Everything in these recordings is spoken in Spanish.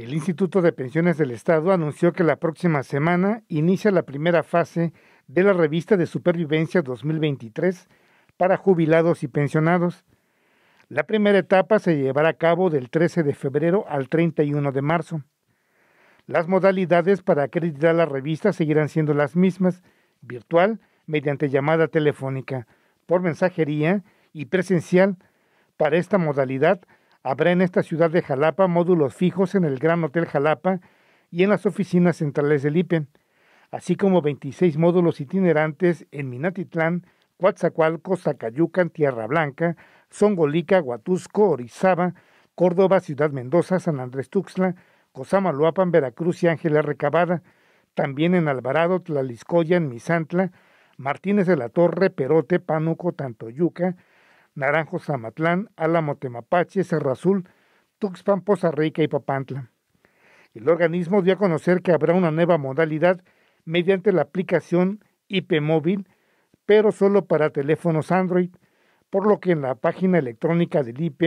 El Instituto de Pensiones del Estado anunció que la próxima semana inicia la primera fase de la revista de supervivencia 2023 para jubilados y pensionados. La primera etapa se llevará a cabo del 13 de febrero al 31 de marzo. Las modalidades para acreditar la revista seguirán siendo las mismas, virtual, mediante llamada telefónica, por mensajería y presencial. Para esta modalidad Habrá en esta ciudad de Jalapa módulos fijos en el Gran Hotel Jalapa y en las oficinas centrales del IPEN, así como 26 módulos itinerantes en Minatitlán, Coatzacoalco, Zacayucan, Tierra Blanca, Songolica, Huatusco, Orizaba, Córdoba, Ciudad Mendoza, San Andrés Tuxtla, Cozamaluapan, Veracruz y Ángela Recabada, también en Alvarado, Tlaliscoya, en Misantla, Martínez de la Torre, Perote, Pánuco, Tantoyuca, naranjo Zamatlán, Álamo, Temapache, Azul, Tuxpan, Poza Rica y Papantla. El organismo dio a conocer que habrá una nueva modalidad mediante la aplicación IP móvil, pero solo para teléfonos Android, por lo que en la página electrónica del IP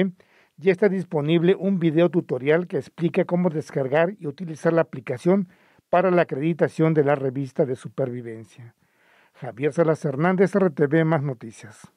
ya está disponible un video tutorial que explica cómo descargar y utilizar la aplicación para la acreditación de la revista de supervivencia. Javier Salas Hernández, RTV Más Noticias.